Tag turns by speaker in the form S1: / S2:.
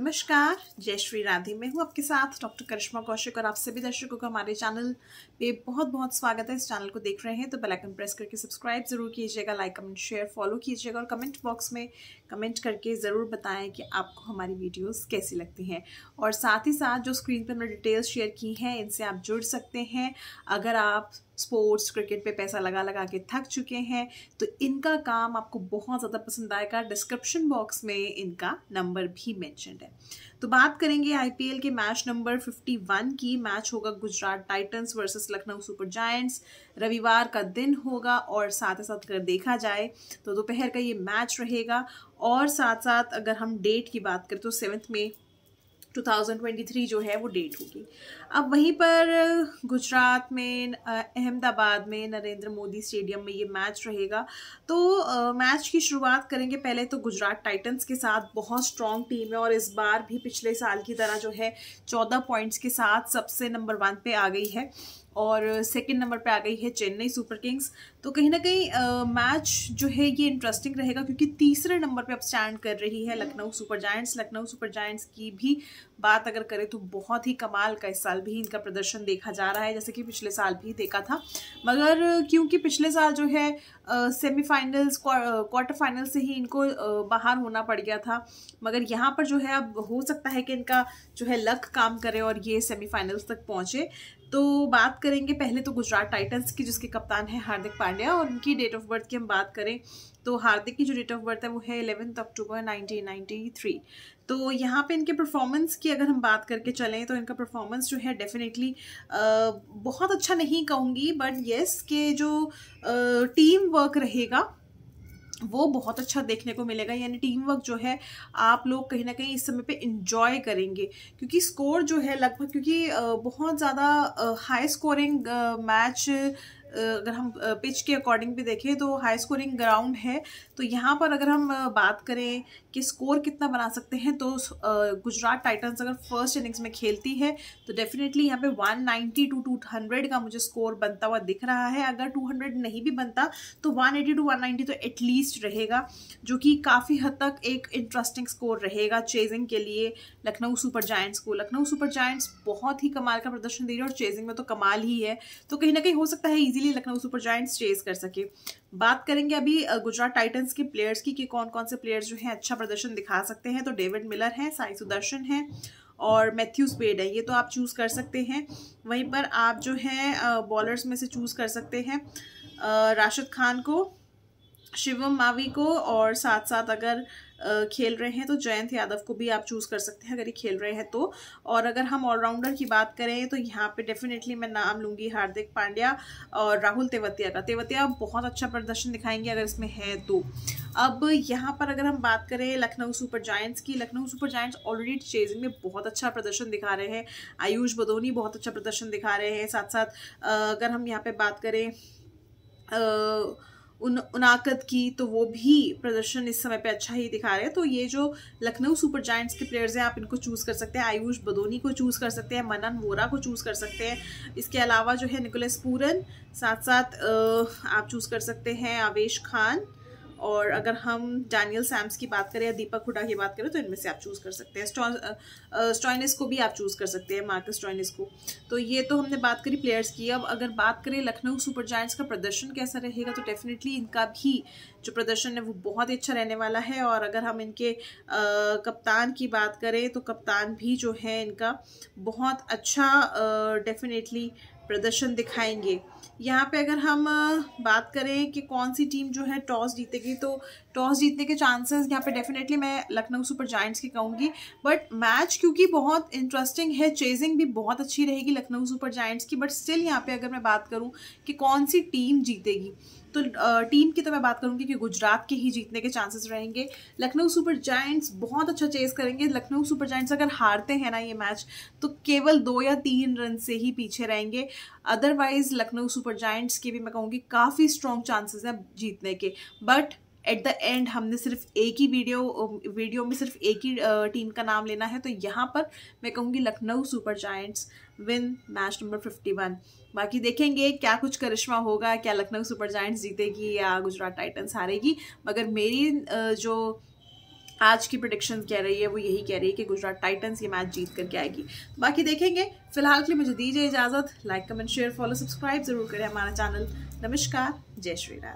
S1: नमस्कार जय श्री राधे मैं हूँ आपके साथ डॉक्टर करिश्मा कौशिक और आप सभी दर्शकों का हमारे चैनल पे बहुत बहुत स्वागत है इस चैनल को देख रहे हैं तो बेल आइकन प्रेस करके सब्सक्राइब ज़रूर कीजिएगा लाइक कमेंट शेयर फॉलो कीजिएगा और कमेंट बॉक्स में कमेंट करके ज़रूर बताएं कि आपको हमारी वीडियोस कैसी लगती हैं और साथ ही साथ जो स्क्रीन पर मैंने डिटेल्स शेयर की हैं इनसे आप जुड़ सकते हैं अगर आप स्पोर्ट्स क्रिकेट पे पैसा लगा लगा के थक चुके हैं तो इनका काम आपको बहुत ज़्यादा पसंद आएगा डिस्क्रिप्शन बॉक्स में इनका नंबर भी मैंशनड है तो बात करेंगे आईपीएल के मैच नंबर 51 की मैच होगा Gujarat Titans versus Lucknow Super Giants रविवार का दिन होगा और साथ ही साथ अगर देखा जाए तो दोपहर का ये मैच रहेगा और साथ साथ अगर हम डेट की बात करें तो सेवन्थ में 2023 जो है वो डेट होगी अब वहीं पर uh, गुजरात में uh, अहमदाबाद में नरेंद्र मोदी स्टेडियम में ये मैच रहेगा तो मैच uh, की शुरुआत करेंगे पहले तो गुजरात टाइटंस के साथ बहुत स्ट्रॉन्ग टीम है और इस बार भी पिछले साल की तरह जो है चौदह पॉइंट्स के साथ सबसे नंबर वन पे आ गई है और सेकंड नंबर पे आ गई है चेन्नई सुपर किंग्स तो कहीं ना कहीं मैच जो है ये इंटरेस्टिंग रहेगा क्योंकि तीसरे नंबर पे अब स्टैंड कर रही है Lucknow Super Giants Lucknow Super Giants की भी बात अगर करें तो बहुत ही कमाल का इस साल भी इनका प्रदर्शन देखा जा रहा है जैसे कि पिछले साल भी देखा था मगर क्योंकि पिछले साल जो है सेमीफाइनल्स क्वार्टर फाइनल से ही इनको बाहर होना पड़ गया था मगर यहाँ पर जो है अब हो सकता है कि इनका जो है लक काम करे और ये सेमीफाइनल्स तक पहुँचे तो बात करेंगे पहले तो गुजरात टाइटन्स की जिसके कप्तान है हार्दिक पांड्या और उनकी डेट ऑफ बर्थ की हम बात करें तो हार्दिक की जो डेट ऑफ बर्थ है वो है इलेवेंथ अक्टूबर नाइनटीन तो यहाँ पे इनके परफॉर्मेंस की अगर हम बात करके चलें तो इनका परफॉर्मेंस जो है डेफिनेटली बहुत अच्छा नहीं कहूँगी बट येस के जो टीम वर्क रहेगा वो बहुत अच्छा देखने को मिलेगा यानी टीम वर्क जो है आप लोग कहीं ना कहीं इस समय पे इंजॉय करेंगे क्योंकि स्कोर जो है लगभग क्योंकि बहुत ज़्यादा हाई स्कोरिंग मैच अगर हम पिच के अकॉर्डिंग भी देखें तो हाई स्कोरिंग ग्राउंड है तो यहाँ पर अगर हम बात करें कि स्कोर कितना बना सकते हैं तो गुजरात टाइटन्स अगर फर्स्ट इनिंग्स में खेलती है तो डेफिनेटली यहाँ पे 190 टू 200 का मुझे स्कोर बनता हुआ दिख रहा है अगर 200 नहीं भी बनता तो 180 टू 190 तो एटलीस्ट रहेगा जो कि काफ़ी हद तक एक इंटरेस्टिंग स्कोर रहेगा चेजिंग के लिए लखनऊ सुपर जायंट्स को लखनऊ सुपर जायंट्स बहुत ही कमाल का प्रदर्शन दे रही है और चेजिंग में तो कमाल ही है तो कहीं ना कहीं हो सकता है easily easily Lucknow Super Giants chase कर सके बात करेंगे अभी गुजरात टाइटंस के प्लेयर्स की कि कौन कौन से प्लेयर्स जो हैं अच्छा प्रदर्शन दिखा सकते हैं तो डेविड मिलर हैं साई सुदर्शन हैं और मैथ्यूज पेड है ये तो आप चूज़ कर सकते हैं वहीं पर आप जो हैं बॉलर्स में से चूज़ कर सकते हैं राशिद खान को शिवम मावी को और साथ साथ अगर खेल रहे हैं तो जयंत यादव को भी आप चूज़ कर सकते हैं अगर ये खेल रहे हैं तो और अगर हम ऑलराउंडर की बात करें तो यहाँ पे डेफिनेटली मैं नाम लूँगी हार्दिक पांड्या और राहुल तेवतिया का तेवतिया बहुत अच्छा प्रदर्शन दिखाएंगे अगर इसमें है तो अब यहाँ पर अगर हम बात करें लखनऊ सुपर जायंट्स की Lucknow Super Giants already chasing में बहुत अच्छा प्रदर्शन दिखा रहे हैं आयुष बदोनी बहुत अच्छा प्रदर्शन दिखा रहे हैं साथ साथ अगर हम यहाँ पे बात करें आ, उन उनाकत की तो वो भी प्रदर्शन इस समय पे अच्छा ही दिखा रहे हैं तो ये जो लखनऊ सुपर जाइंट्स के प्लेयर्स हैं आप इनको चूज़ कर सकते हैं आयुष बदोनी को चूज़ कर सकते हैं मनन वोरा को चूज़ कर सकते हैं इसके अलावा जो है निकोलस पूरन साथ साथ आप चूज़ कर सकते हैं आवेश खान और अगर हम डैनियल सैम्स की बात करें या दीपक हुडा की बात करें तो इनमें से आप चूज़ कर सकते हैं स्टॉइनिस को भी आप चूज़ कर सकते हैं मार्कस स्टॉइनिस को तो ये तो हमने बात करी प्लेयर्स की अब अगर बात करें लखनऊ सुपर जायंट्स का प्रदर्शन कैसा रहेगा तो डेफिनेटली इनका भी जो प्रदर्शन है वो बहुत अच्छा रहने वाला है और अगर हम इनके आ, कप्तान की बात करें तो कप्तान भी जो है इनका बहुत अच्छा डेफिनेटली प्रदर्शन दिखाएंगे यहाँ पे अगर हम बात करें कि कौन सी टीम जो है टॉस जीतेगी तो टॉस जीतने के चांसेस यहाँ पे डेफिनेटली मैं लखनऊ सुपर जाइंट्स की कहूँगी बट मैच क्योंकि बहुत इंटरेस्टिंग है चेजिंग भी बहुत अच्छी रहेगी लखनऊ सुपर जाइंट्स की बट स्टिल यहाँ पे अगर मैं बात करूँ कि कौन सी टीम जीतेगी तो टीम की तो मैं बात करूंगी कि गुजरात के ही जीतने के चांसेस रहेंगे लखनऊ सुपर जाइंट्स बहुत अच्छा चेस करेंगे लखनऊ सुपर जाइंट्स अगर हारते हैं ना ये मैच तो केवल दो या तीन रन से ही पीछे रहेंगे अदरवाइज लखनऊ सुपर जाइंट्स के भी मैं कहूँगी काफ़ी स्ट्रॉन्ग चांसेस हैं जीतने के बट एट द एंड हमने सिर्फ एक ही वीडियो वीडियो में सिर्फ एक ही टीम का नाम लेना है तो यहाँ पर मैं कहूँगी Lucknow Super Giants win match number fifty one बाकी देखेंगे क्या कुछ करिश्मा होगा क्या लखनऊ सुपर जाइंट्स जीतेगी या गुजरात टाइटन्स हारेगी मगर मेरी जो आज की प्रडिक्शन कह रही है वो यही कह रही है कि गुजरात टाइटन्स ये मैच जीत करके आएगी बाकी देखेंगे फिलहाल के लिए मुझे दीजिए इजाज़त like comment share follow subscribe जरूर करें हमारा चैनल नमस्कार जय श्री राम